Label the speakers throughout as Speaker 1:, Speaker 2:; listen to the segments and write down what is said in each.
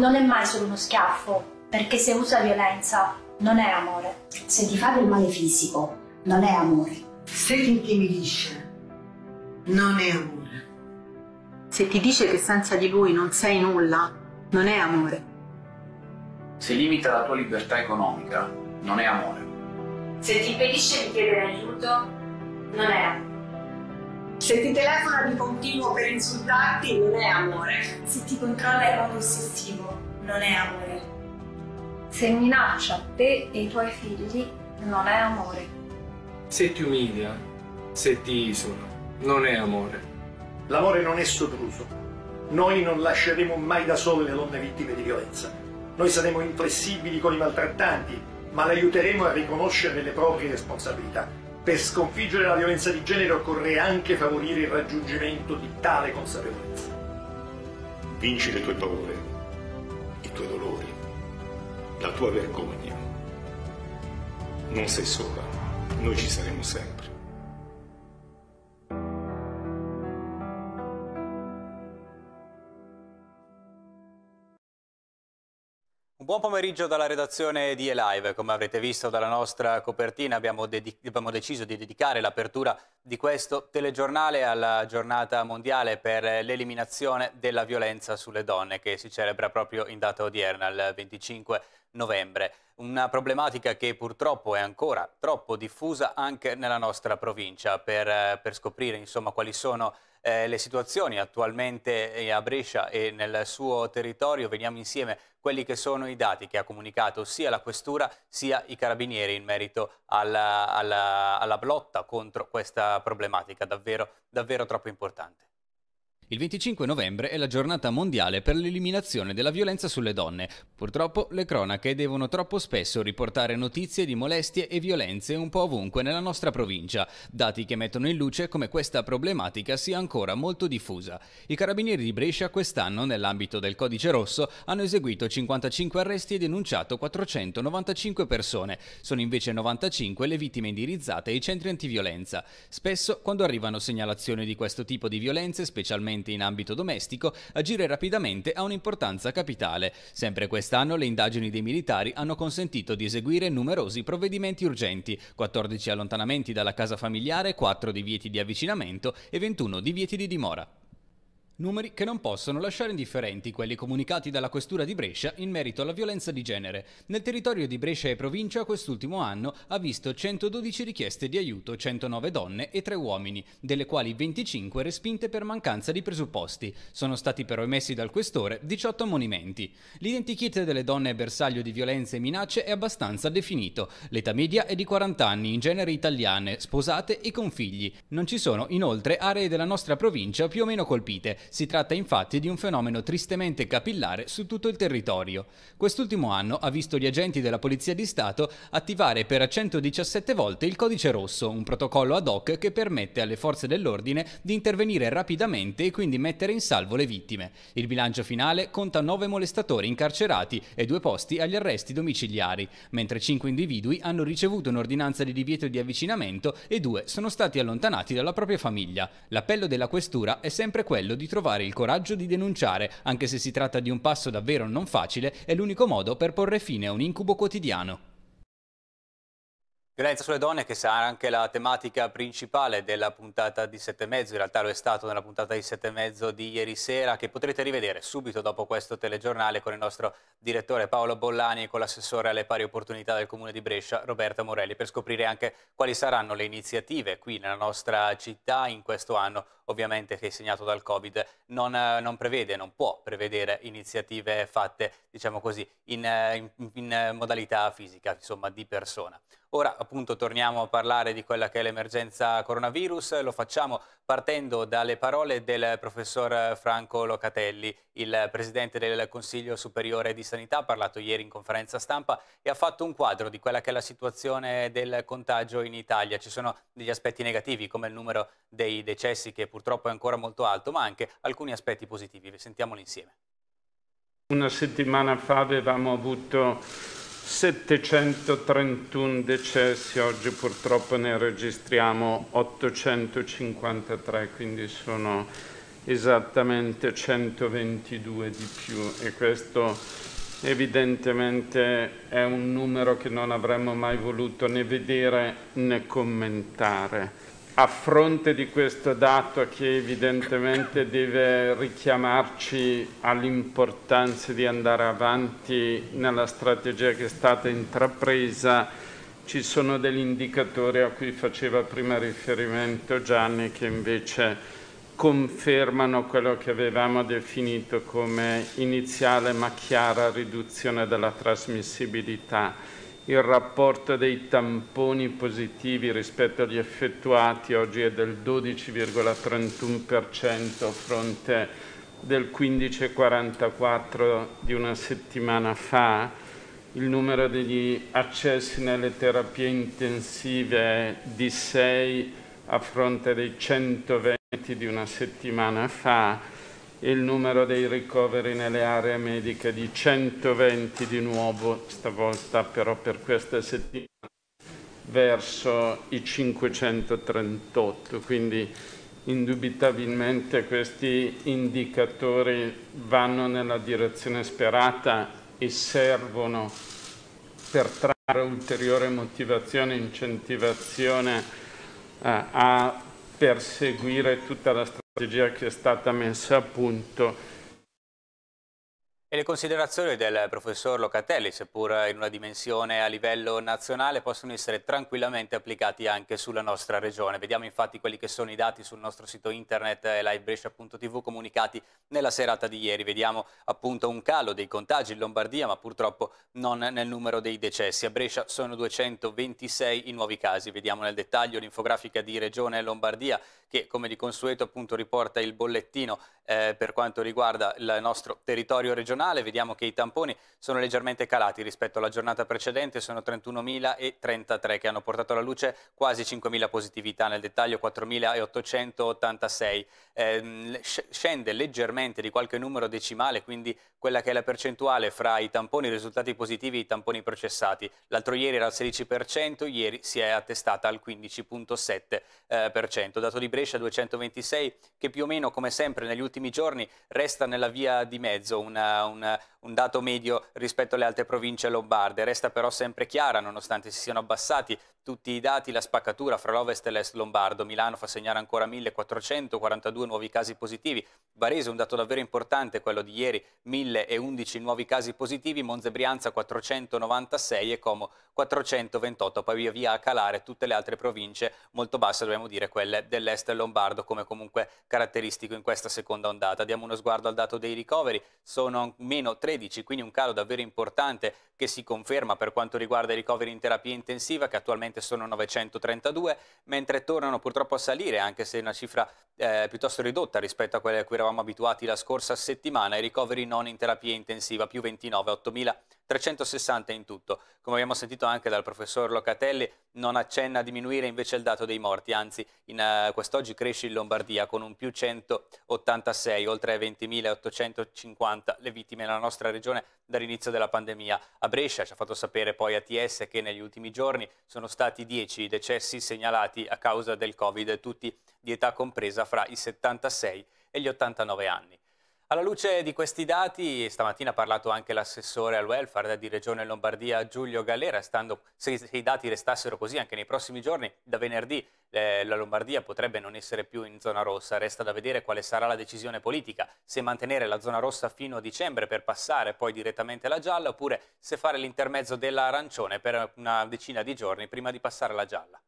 Speaker 1: non è mai solo uno schiaffo, perché se usa violenza non è amore. Se ti fa del male fisico, non è amore. Se ti intimidisce, non è amore. Se ti dice che senza di lui non sei nulla, non è amore. Se limita la tua libertà economica, non è amore. Se ti impedisce di chiedere aiuto, non è amore. Se ti telefona di continuo per insultarti non è amore. Se ti controlla in modo ossessivo non è amore. Se minaccia te e i tuoi figli non è amore.
Speaker 2: Se ti umilia, se ti isola, non è amore. L'amore non è sopruso. Noi non lasceremo mai da sole le donne vittime di
Speaker 1: violenza. Noi saremo inflessibili con i maltrattanti, ma le aiuteremo a riconoscere le proprie responsabilità. Per sconfiggere la violenza di genere occorre anche favorire il raggiungimento
Speaker 2: di tale consapevolezza. Vinci le tue paure, i tuoi dolori, la tua vergogna. Non sei sola, noi ci saremo sempre.
Speaker 1: Buon pomeriggio dalla redazione di Elive. Come avrete visto dalla nostra copertina abbiamo, abbiamo deciso di dedicare l'apertura di questo telegiornale alla giornata mondiale per l'eliminazione della violenza sulle donne che si celebra proprio in data odierna, il 25 novembre. Una problematica che purtroppo è ancora troppo diffusa anche nella nostra provincia. Per, per scoprire insomma, quali sono eh, le situazioni attualmente eh, a Brescia e nel suo territorio. Veniamo insieme quelli che sono i dati che ha comunicato sia la Questura sia i Carabinieri in merito alla, alla, alla lotta contro questa problematica davvero, davvero troppo importante. Il 25 novembre è la giornata mondiale per l'eliminazione della violenza sulle donne. Purtroppo le cronache devono troppo spesso riportare notizie di molestie e violenze un po' ovunque nella nostra provincia, dati che mettono in luce come questa problematica sia ancora molto diffusa. I carabinieri di Brescia quest'anno, nell'ambito del Codice Rosso, hanno eseguito 55 arresti e denunciato 495 persone. Sono invece 95 le vittime indirizzate ai centri antiviolenza. Spesso, quando arrivano segnalazioni di questo tipo di violenze, specialmente specialmente in ambito domestico, agire rapidamente ha un'importanza capitale. Sempre quest'anno le indagini dei militari hanno consentito di eseguire numerosi provvedimenti urgenti, 14 allontanamenti dalla casa familiare, 4 divieti di avvicinamento e 21 divieti di dimora. Numeri che non possono lasciare indifferenti quelli comunicati dalla Questura di Brescia in merito alla violenza di genere. Nel territorio di Brescia e provincia quest'ultimo anno ha visto 112 richieste di aiuto, 109 donne e 3 uomini, delle quali 25 respinte per mancanza di presupposti. Sono stati però emessi dal questore 18 ammonimenti. L'identikit delle donne bersaglio di violenze e minacce è abbastanza definito. L'età media è di 40 anni, in genere italiane, sposate e con figli. Non ci sono inoltre aree della nostra provincia più o meno colpite si tratta infatti di un fenomeno tristemente capillare su tutto il territorio. Quest'ultimo anno ha visto gli agenti della Polizia di Stato attivare per 117 volte il codice rosso, un protocollo ad hoc che permette alle forze dell'ordine di intervenire rapidamente e quindi mettere in salvo le vittime. Il bilancio finale conta 9 molestatori incarcerati e due posti agli arresti domiciliari, mentre 5 individui hanno ricevuto un'ordinanza di divieto di avvicinamento e due sono stati allontanati dalla propria famiglia. L'appello della questura è sempre quello di trovare trovare il coraggio di denunciare, anche se si tratta di un passo davvero non facile, è l'unico modo per porre fine a un incubo quotidiano. Violenza sulle donne che sarà anche la tematica principale della puntata di sette e mezzo, in realtà lo è stato nella puntata di sette e mezzo di ieri sera che potrete rivedere subito dopo questo telegiornale con il nostro direttore Paolo Bollani e con l'assessore alle pari opportunità del Comune di Brescia Roberta Morelli per scoprire anche quali saranno le iniziative qui nella nostra città in questo anno ovviamente che è segnato dal Covid non, non prevede, non può prevedere iniziative fatte diciamo così in, in, in modalità fisica insomma di persona. Ora appunto torniamo a parlare di quella che è l'emergenza coronavirus, lo facciamo partendo dalle parole del professor Franco Locatelli, il presidente del Consiglio Superiore di Sanità, ha parlato ieri in conferenza stampa e ha fatto un quadro di quella che è la situazione del contagio in Italia. Ci sono degli aspetti negativi come il numero dei decessi che purtroppo è ancora molto alto, ma anche alcuni aspetti positivi. Sentiamoli insieme.
Speaker 2: Una settimana fa avevamo avuto 731 decessi, oggi purtroppo ne registriamo 853, quindi sono esattamente 122 di più e questo evidentemente è un numero che non avremmo mai voluto né vedere né commentare a fronte di questo dato che evidentemente deve richiamarci all'importanza di andare avanti nella strategia che è stata intrapresa, ci sono degli indicatori a cui faceva prima riferimento Gianni che invece confermano quello che avevamo definito come iniziale ma chiara riduzione della trasmissibilità il rapporto dei tamponi positivi rispetto agli effettuati oggi è del 12,31% a fronte del 15,44% di una settimana fa. Il numero degli accessi nelle terapie intensive è di 6 a fronte dei 120 di una settimana fa il numero dei ricoveri nelle aree mediche di 120 di nuovo, stavolta però per questa settimana, verso i 538. Quindi indubitabilmente questi indicatori vanno nella direzione sperata e servono per trarre ulteriore motivazione e incentivazione eh, a perseguire tutta la strada strategia che è stata messa a punto
Speaker 1: e le considerazioni del professor Locatelli, seppur in una dimensione a livello nazionale, possono essere tranquillamente applicati anche sulla nostra regione. Vediamo infatti quelli che sono i dati sul nostro sito internet livebrescia.tv comunicati nella serata di ieri. Vediamo appunto un calo dei contagi in Lombardia, ma purtroppo non nel numero dei decessi. A Brescia sono 226 i nuovi casi. Vediamo nel dettaglio l'infografica di Regione Lombardia che come di consueto appunto riporta il bollettino eh, per quanto riguarda il nostro territorio regionale nazionale, vediamo che i tamponi sono leggermente calati rispetto alla giornata precedente, sono 31.033 che hanno portato alla luce quasi 5.000 positività, nel dettaglio 4.886. Eh, scende leggermente di qualche numero decimale, quindi quella che è la percentuale fra i tamponi risultati positivi e i tamponi processati. L'altro ieri era al 16%, ieri si è attestata al 15.7%. Eh, Dato di Brescia 226 che più o meno come sempre negli ultimi giorni resta nella via di mezzo, una, un, un, dato medio rispetto alle altre province lombarde. Resta però sempre chiara, nonostante si siano abbassati tutti i dati, la spaccatura fra l'ovest e l'est lombardo. Milano fa segnare ancora 1442 nuovi casi positivi. Varese, un dato davvero importante, quello di ieri, 1011 nuovi casi positivi. Monza Brianza 496 e Como 428. Poi via via a calare tutte le altre province molto basse, dobbiamo dire, quelle dell'est lombardo, come comunque caratteristico in questa seconda ondata. Diamo uno sguardo al dato dei ricoveri. Sono meno 13, quindi un calo davvero importante che si conferma per quanto riguarda i ricoveri in terapia intensiva che attualmente sono 932, mentre tornano purtroppo a salire, anche se è una cifra eh, piuttosto ridotta rispetto a quella a cui eravamo abituati la scorsa settimana, i ricoveri non in terapia intensiva più 29, 8.000. 360 in tutto. Come abbiamo sentito anche dal professor Locatelli, non accenna a diminuire invece il dato dei morti, anzi uh, quest'oggi cresce in Lombardia con un più 186, oltre 20.850 le vittime nella nostra regione dall'inizio della pandemia. A Brescia ci ha fatto sapere poi ATS che negli ultimi giorni sono stati 10 i decessi segnalati a causa del Covid, tutti di età compresa fra i 76 e gli 89 anni. Alla luce di questi dati, stamattina ha parlato anche l'assessore al welfare di Regione Lombardia Giulio Galera, stando, se, se i dati restassero così anche nei prossimi giorni, da venerdì eh, la Lombardia potrebbe non essere più in zona rossa, resta da vedere quale sarà la decisione politica, se mantenere la zona rossa fino a dicembre per passare poi direttamente alla gialla oppure se fare l'intermezzo dell'arancione per una decina di giorni prima di passare alla gialla.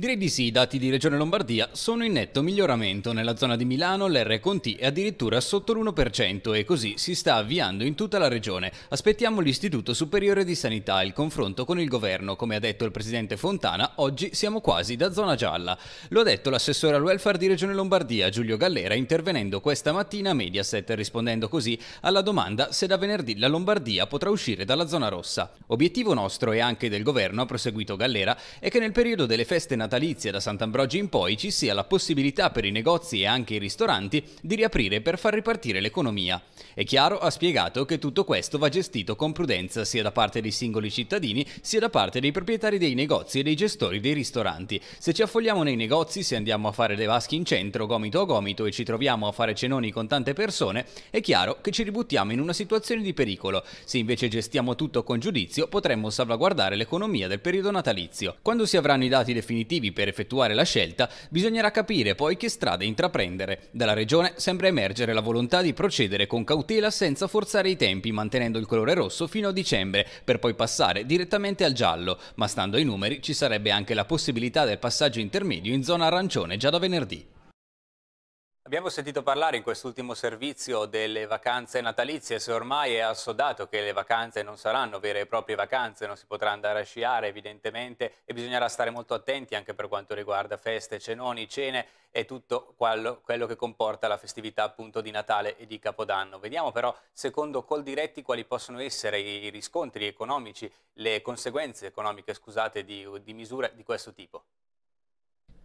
Speaker 1: Direi di sì, i dati di Regione Lombardia sono in netto miglioramento. Nella zona di Milano l'R con T è addirittura sotto l'1% e così si sta avviando in tutta la regione. Aspettiamo l'Istituto Superiore di Sanità e il confronto con il governo. Come ha detto il presidente Fontana, oggi siamo quasi da zona gialla. Lo ha detto l'assessore al welfare di Regione Lombardia, Giulio Gallera, intervenendo questa mattina a Mediaset, rispondendo così alla domanda se da venerdì la Lombardia potrà uscire dalla zona rossa. Obiettivo nostro e anche del governo, ha proseguito Gallera, è che nel periodo delle feste nazionali natalizia da Sant'Ambrogio in poi ci sia la possibilità per i negozi e anche i ristoranti di riaprire per far ripartire l'economia. È chiaro, ha spiegato, che tutto questo va gestito con prudenza sia da parte dei singoli cittadini sia da parte dei proprietari dei negozi e dei gestori dei ristoranti. Se ci affogliamo nei negozi, se andiamo a fare le vasche in centro, gomito a gomito e ci troviamo a fare cenoni con tante persone, è chiaro che ci ributtiamo in una situazione di pericolo. Se invece gestiamo tutto con giudizio, potremmo salvaguardare l'economia del periodo natalizio. Quando si avranno i dati definitivi obiettivi per effettuare la scelta, bisognerà capire poi che strada intraprendere. Dalla regione sembra emergere la volontà di procedere con cautela senza forzare i tempi, mantenendo il colore rosso fino a dicembre, per poi passare direttamente al giallo, ma stando ai numeri ci sarebbe anche la possibilità del passaggio intermedio in zona arancione già da venerdì. Abbiamo sentito parlare in quest'ultimo servizio delle vacanze natalizie, se ormai è assodato che le vacanze non saranno vere e proprie vacanze, non si potrà andare a sciare evidentemente e bisognerà stare molto attenti anche per quanto riguarda feste, cenoni, cene e tutto quello, quello che comporta la festività appunto di Natale e di Capodanno. Vediamo però secondo Coldiretti quali possono essere i riscontri economici, le conseguenze economiche scusate di, di misure di questo tipo.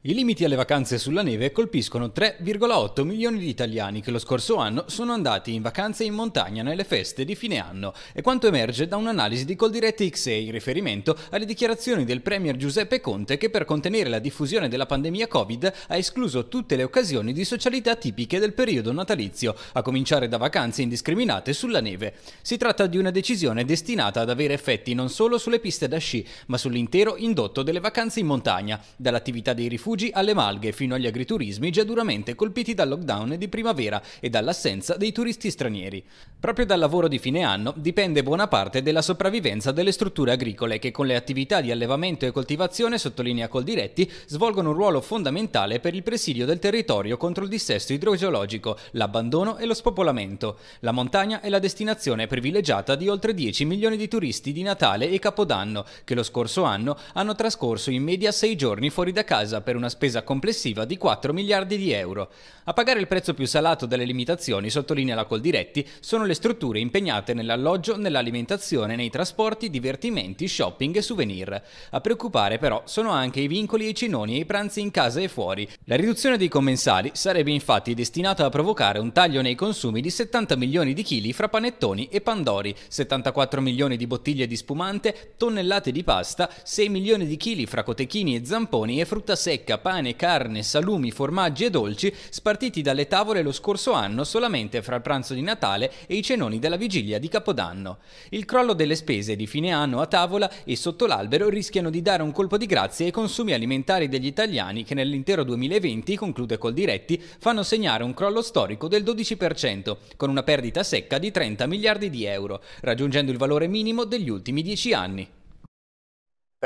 Speaker 1: I limiti alle vacanze sulla neve colpiscono 3,8 milioni di italiani che lo scorso anno sono andati in vacanze in montagna nelle feste di fine anno, E quanto emerge da un'analisi di Coldiretti XA in riferimento alle dichiarazioni del Premier Giuseppe Conte che per contenere la diffusione della pandemia Covid ha escluso tutte le occasioni di socialità tipiche del periodo natalizio, a cominciare da vacanze indiscriminate sulla neve. Si tratta di una decisione destinata ad avere effetti non solo sulle piste da sci, ma sull'intero indotto delle vacanze in montagna, dall'attività dei rifugi rifugi alle Malghe fino agli agriturismi già duramente colpiti dal lockdown di primavera e dall'assenza dei turisti stranieri. Proprio dal lavoro di fine anno dipende buona parte della sopravvivenza delle strutture agricole che con le attività di allevamento e coltivazione, sottolinea Coldiretti, svolgono un ruolo fondamentale per il presidio del territorio contro il dissesto idrogeologico, l'abbandono e lo spopolamento. La montagna è la destinazione privilegiata di oltre 10 milioni di turisti di Natale e Capodanno, che lo scorso anno hanno trascorso in media 6 giorni fuori da casa per una una spesa complessiva di 4 miliardi di euro. A pagare il prezzo più salato delle limitazioni, sottolinea la Coldiretti, sono le strutture impegnate nell'alloggio, nell'alimentazione, nei trasporti, divertimenti, shopping e souvenir. A preoccupare però sono anche i vincoli e i cinoni e i pranzi in casa e fuori. La riduzione dei commensali sarebbe infatti destinata a provocare un taglio nei consumi di 70 milioni di chili fra panettoni e pandori, 74 milioni di bottiglie di spumante, tonnellate di pasta, 6 milioni di chili fra cotechini e zamponi e frutta secca, pesca, pane, carne, salumi, formaggi e dolci spartiti dalle tavole lo scorso anno solamente fra il pranzo di Natale e i cenoni della vigilia di Capodanno. Il crollo delle spese di fine anno a tavola e sotto l'albero rischiano di dare un colpo di grazia ai consumi alimentari degli italiani che nell'intero 2020, conclude col diretti, fanno segnare un crollo storico del 12%, con una perdita secca di 30 miliardi di euro, raggiungendo il valore minimo degli ultimi 10 anni.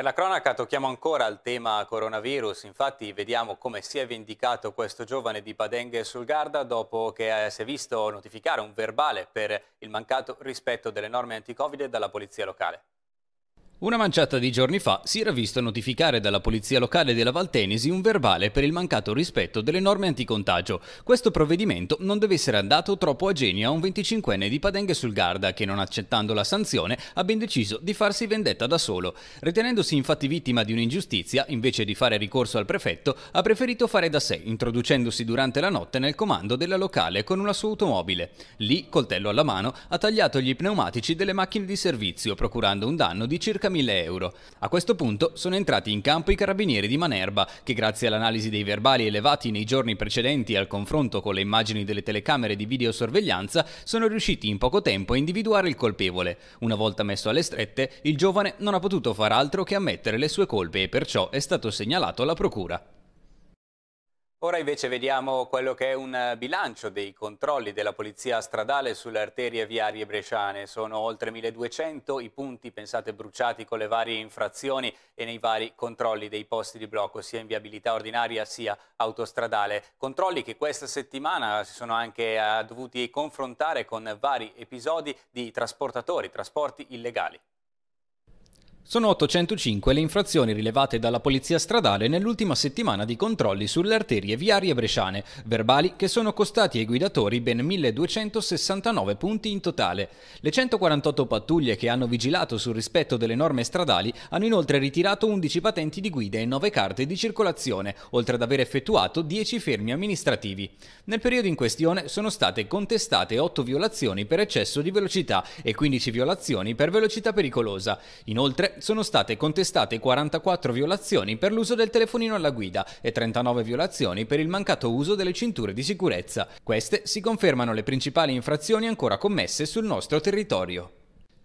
Speaker 1: Per la cronaca tocchiamo ancora al tema coronavirus, infatti vediamo come si è vendicato questo giovane di Padenghe sul Garda dopo che eh, si è visto notificare un verbale per il mancato rispetto delle norme anti-Covid dalla polizia locale. Una manciata di giorni fa si era visto notificare dalla polizia locale della Valtenesi un verbale per il mancato rispetto delle norme anticontagio. Questo provvedimento non deve essere andato troppo a genio a un 25enne di Padenghe sul Garda che non accettando la sanzione ha ben deciso di farsi vendetta da solo. Ritenendosi infatti vittima di un'ingiustizia, invece di fare ricorso al prefetto, ha preferito fare da sé, introducendosi durante la notte nel comando della locale con una sua automobile. Lì, coltello alla mano, ha tagliato gli pneumatici delle macchine di servizio, procurando un danno di circa 50.000 euro. A questo punto sono entrati in campo i carabinieri di Manerba, che grazie all'analisi dei verbali elevati nei giorni precedenti al confronto con le immagini delle telecamere di videosorveglianza, sono riusciti in poco tempo a individuare il colpevole. Una volta messo alle strette, il giovane non ha potuto far altro che ammettere le sue colpe e perciò è stato segnalato alla procura. Ora invece vediamo quello che è un eh, bilancio dei controlli della Polizia Stradale sulle arterie viarie bresciane. Sono oltre 1200 i punti, pensate, bruciati con le varie infrazioni e nei vari controlli dei posti di blocco, sia in viabilità ordinaria sia autostradale. Controlli che questa settimana si sono anche eh, dovuti confrontare con vari episodi di trasportatori, trasporti illegali. Sono 805 le infrazioni rilevate dalla Polizia Stradale nell'ultima settimana di controlli sulle arterie viarie bresciane, verbali che sono costati ai guidatori ben 1269 punti in totale. Le 148 pattuglie che hanno vigilato sul rispetto delle norme stradali hanno inoltre ritirato 11 patenti di guida e 9 carte di circolazione, oltre ad aver effettuato 10 fermi amministrativi. Nel periodo in questione sono state contestate 8 violazioni per eccesso di velocità e 15 violazioni per velocità pericolosa. Inoltre sono state contestate 44 violazioni per l'uso del telefonino alla guida e 39 violazioni per il mancato uso delle cinture di sicurezza. Queste si confermano le principali infrazioni ancora commesse sul nostro territorio.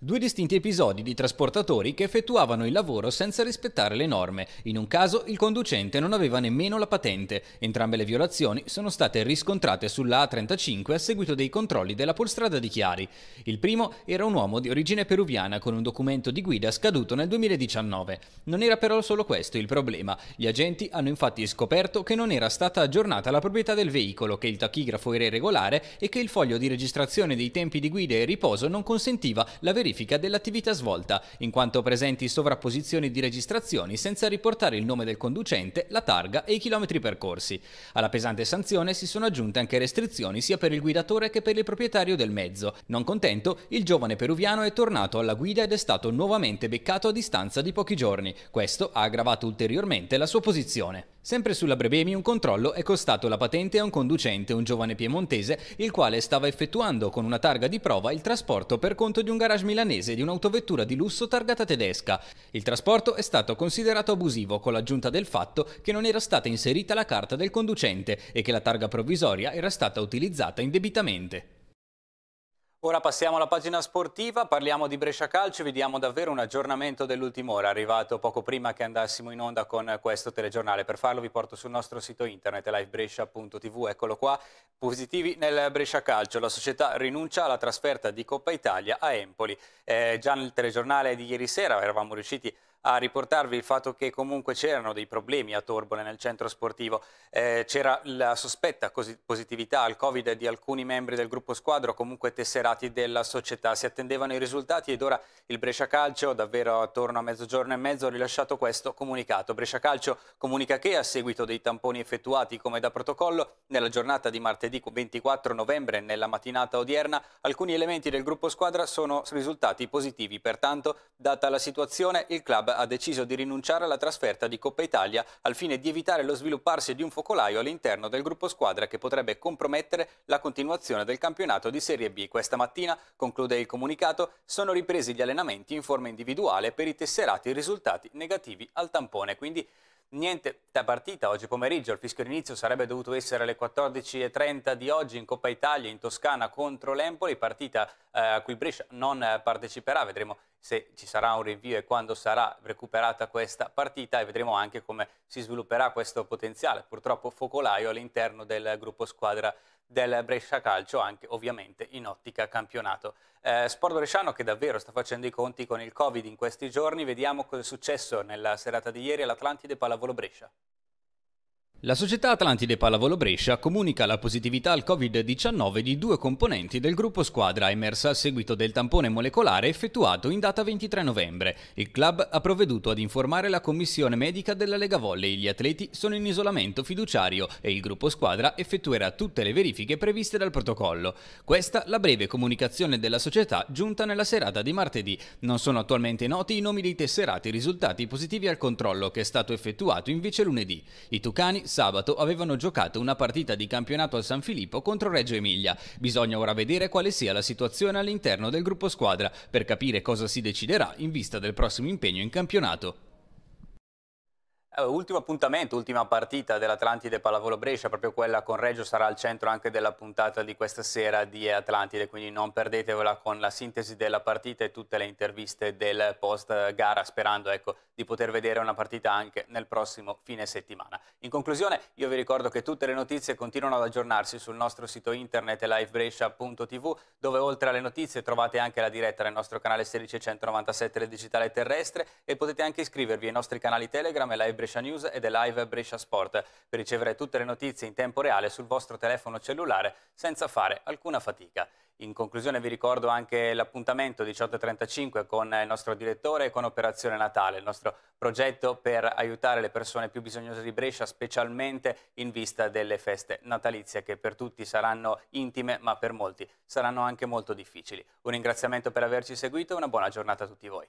Speaker 1: Due distinti episodi di trasportatori che effettuavano il lavoro senza rispettare le norme. In un caso il conducente non aveva nemmeno la patente. Entrambe le violazioni sono state riscontrate sulla A35 a seguito dei controlli della polstrada di Chiari. Il primo era un uomo di origine peruviana con un documento di guida scaduto nel 2019. Non era però solo questo il problema. Gli agenti hanno infatti scoperto che non era stata aggiornata la proprietà del veicolo, che il tachigrafo era irregolare e che il foglio di registrazione dei tempi di guida e riposo non consentiva la verifica verifica dell'attività svolta, in quanto presenti sovrapposizioni di registrazioni senza riportare il nome del conducente, la targa e i chilometri percorsi. Alla pesante sanzione si sono aggiunte anche restrizioni sia per il guidatore che per il proprietario del mezzo. Non contento, il giovane peruviano è tornato alla guida ed è stato nuovamente beccato a distanza di pochi giorni. Questo ha aggravato ulteriormente la sua posizione. Sempre sulla Brebemi un controllo è costato la patente a un conducente, un giovane piemontese, il quale stava effettuando con una targa di prova il trasporto per conto di un garage milanese di un'autovettura di lusso targata tedesca. Il trasporto è stato considerato abusivo con l'aggiunta del fatto che non era stata inserita la carta del conducente e che la targa provvisoria era stata utilizzata indebitamente. Ora passiamo alla pagina sportiva, parliamo di Brescia Calcio, vi diamo davvero un aggiornamento dell'ultima ora, arrivato poco prima che andassimo in onda con questo telegiornale. Per farlo vi porto sul nostro sito internet livebrescia.tv, eccolo qua, positivi nel Brescia Calcio, la società rinuncia alla trasferta di Coppa Italia a Empoli. Eh, già nel telegiornale di ieri sera eravamo riusciti a a riportarvi il fatto che comunque c'erano dei problemi a Torbole nel centro sportivo. Eh, c'era la sospetta positività al Covid di alcuni membri del gruppo squadro, comunque tesserati della società. Si attendevano i risultati ed ora il Brescia Calcio, davvero attorno a mezzogiorno e mezzo, ha rilasciato questo comunicato. Brescia Calcio comunica che a seguito dei tamponi effettuati come da protocollo, nella giornata di martedì 24 novembre, nella mattinata odierna, alcuni elementi del gruppo squadra sono risultati positivi. Pertanto, data la situazione, il club ha deciso di rinunciare alla trasferta di Coppa Italia al fine di evitare lo svilupparsi di un focolaio all'interno del gruppo squadra che potrebbe compromettere la continuazione del campionato di Serie B. Questa mattina, conclude il comunicato, sono ripresi gli allenamenti in forma individuale per i tesserati risultati negativi al tampone. Quindi niente da partita oggi pomeriggio, il fischio d'inizio sarebbe dovuto essere alle 14.30 di oggi in Coppa Italia in Toscana contro l'Empoli, partita eh, a cui Brescia non eh, parteciperà, vedremo se ci sarà un rinvio e quando sarà recuperata questa partita e vedremo anche come si svilupperà questo potenziale, purtroppo focolaio all'interno del gruppo squadra del Brescia Calcio, anche ovviamente in ottica campionato. Eh, Sport Bresciano che davvero sta facendo i conti con il Covid in questi giorni, vediamo cosa è successo nella serata di ieri all'Atlantide Pallavolo Brescia. La società Atlantide Pallavolo Brescia comunica la positività al Covid-19 di due componenti del gruppo squadra emersa a seguito del tampone molecolare effettuato in data 23 novembre. Il club ha provveduto ad informare la commissione medica della Lega Volley. Gli atleti sono in isolamento fiduciario e il gruppo squadra effettuerà tutte le verifiche previste dal protocollo. Questa la breve comunicazione della società giunta nella serata di martedì. Non sono attualmente noti i nomi dei tesserati risultati positivi al controllo che è stato effettuato invece lunedì. I Tucani sabato avevano giocato una partita di campionato al San Filippo contro Reggio Emilia. Bisogna ora vedere quale sia la situazione all'interno del gruppo squadra per capire cosa si deciderà in vista del prossimo impegno in campionato. Eh, ultimo appuntamento, ultima partita dell'Atlantide Pallavolo Brescia, proprio quella con Reggio sarà al centro anche della puntata di questa sera di Atlantide, quindi non perdetevela con la sintesi della partita e tutte le interviste del post gara, sperando ecco, di poter vedere una partita anche nel prossimo fine settimana. In conclusione io vi ricordo che tutte le notizie continuano ad aggiornarsi sul nostro sito internet livebrescia.tv dove oltre alle notizie trovate anche la diretta nel nostro canale 16197 del digitale terrestre e potete anche iscrivervi ai nostri canali Telegram e Live Brescia News e The Live Brescia Sport per ricevere tutte le notizie in tempo reale sul vostro telefono cellulare senza fare alcuna fatica. In conclusione vi ricordo anche l'appuntamento 18.35 con il nostro direttore e con Operazione Natale, il nostro progetto per aiutare le persone più bisognose di Brescia, specialmente in vista delle feste natalizie che per tutti saranno intime ma per molti saranno anche molto difficili. Un ringraziamento per averci seguito e una buona giornata a tutti voi.